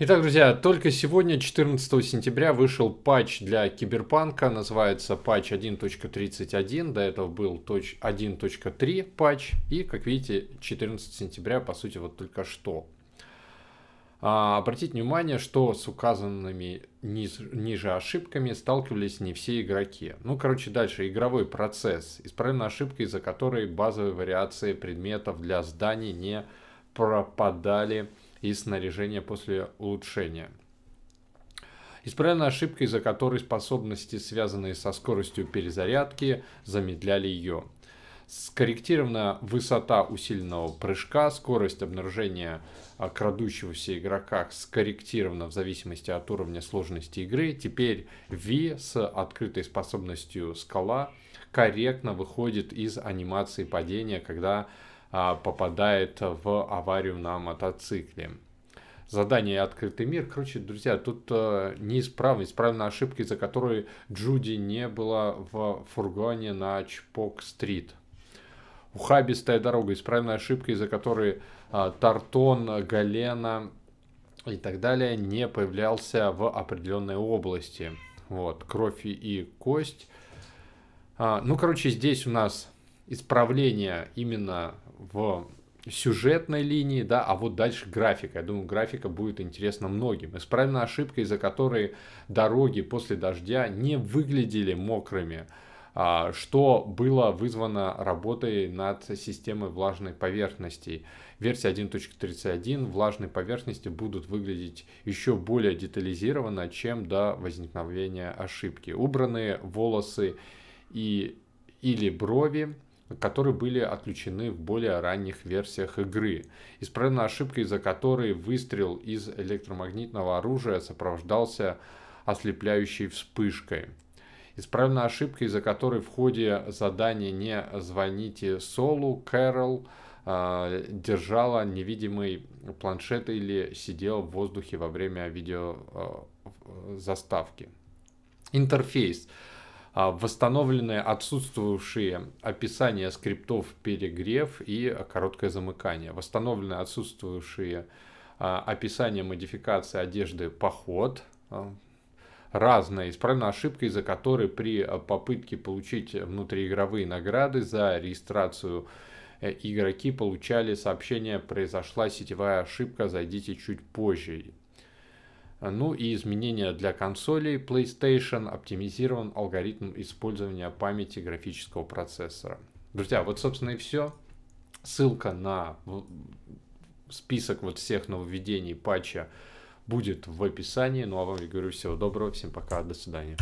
Итак, друзья, только сегодня, 14 сентября, вышел патч для Киберпанка, называется патч 1.31, до этого был 1.3 патч, и, как видите, 14 сентября, по сути, вот только что. А, обратите внимание, что с указанными низ, ниже ошибками сталкивались не все игроки. Ну, короче, дальше, игровой процесс. Исправлена ошибка, из-за которой базовые вариации предметов для зданий не пропадали и снаряжение после улучшения. Исправлена ошибка, из-за которой способности, связанные со скоростью перезарядки, замедляли ее. Скорректирована высота усиленного прыжка, скорость обнаружения а, крадущегося игрока скорректирована в зависимости от уровня сложности игры. Теперь V с открытой способностью скала корректно выходит из анимации падения, когда а, попадает в аварию на мотоцикле. Задание «Открытый мир». Короче, друзья, тут э, неисправность, правильно ошибка, из-за которой Джуди не была в фургоне на Чпок-стрит ухабистая дорога, исправная ошибка, из-за которой а, Тартон, Галена и так далее не появлялся в определенной области. Вот, кровь и кость. А, ну, короче, здесь у нас исправления именно в сюжетной линии, да, а вот дальше графика. Я думаю, графика будет интересна многим. Исправлена ошибка, из-за которой дороги после дождя не выглядели мокрыми, а, что было вызвано работой над системой влажной поверхности. Версия 1.31 влажные поверхности будут выглядеть еще более детализированно, чем до возникновения ошибки. Убраны волосы и или брови которые были отключены в более ранних версиях игры. Исправлена ошибка, из-за которой выстрел из электромагнитного оружия сопровождался ослепляющей вспышкой. Исправлена ошибка, из-за которой в ходе задания «Не звоните Солу» Кэрол э, держала невидимый планшет или сидела в воздухе во время видеозаставки. А, Интерфейс. Интерфейс а, Восстановлены отсутствовавшие описания скриптов перегрев и короткое замыкание. Восстановлены отсутствовавшие а, описания модификации одежды поход, а, разная исправленная ошибка, из-за которой при попытке получить внутриигровые награды за регистрацию э, игроки получали сообщение «Произошла сетевая ошибка, зайдите чуть позже». Э, ну и изменения для консолей PlayStation, оптимизирован алгоритм использования памяти графического процессора. Друзья, вот собственно и все. Ссылка на список вот всех нововведений патча будет в описании. Ну а вам я говорю всего доброго, всем пока, до свидания.